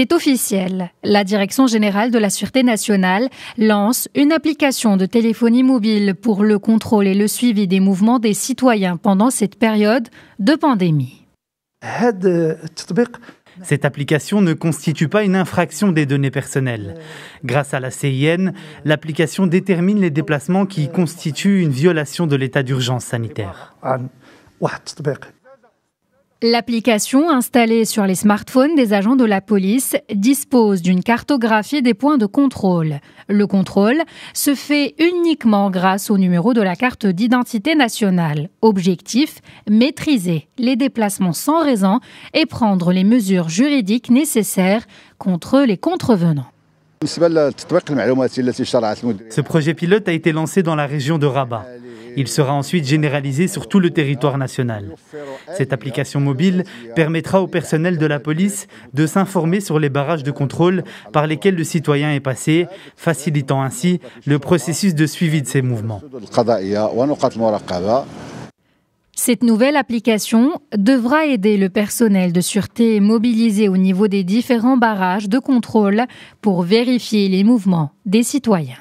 C'est officiel. La Direction générale de la Sûreté nationale lance une application de téléphonie mobile pour le contrôle et le suivi des mouvements des citoyens pendant cette période de pandémie. Cette application ne constitue pas une infraction des données personnelles. Grâce à la CIN, l'application détermine les déplacements qui constituent une violation de l'état d'urgence sanitaire. L'application installée sur les smartphones des agents de la police dispose d'une cartographie des points de contrôle. Le contrôle se fait uniquement grâce au numéro de la carte d'identité nationale. Objectif, maîtriser les déplacements sans raison et prendre les mesures juridiques nécessaires contre les contrevenants. Ce projet pilote a été lancé dans la région de Rabat. Il sera ensuite généralisé sur tout le territoire national. Cette application mobile permettra au personnel de la police de s'informer sur les barrages de contrôle par lesquels le citoyen est passé, facilitant ainsi le processus de suivi de ces mouvements. Cette nouvelle application devra aider le personnel de sûreté mobilisé au niveau des différents barrages de contrôle pour vérifier les mouvements des citoyens.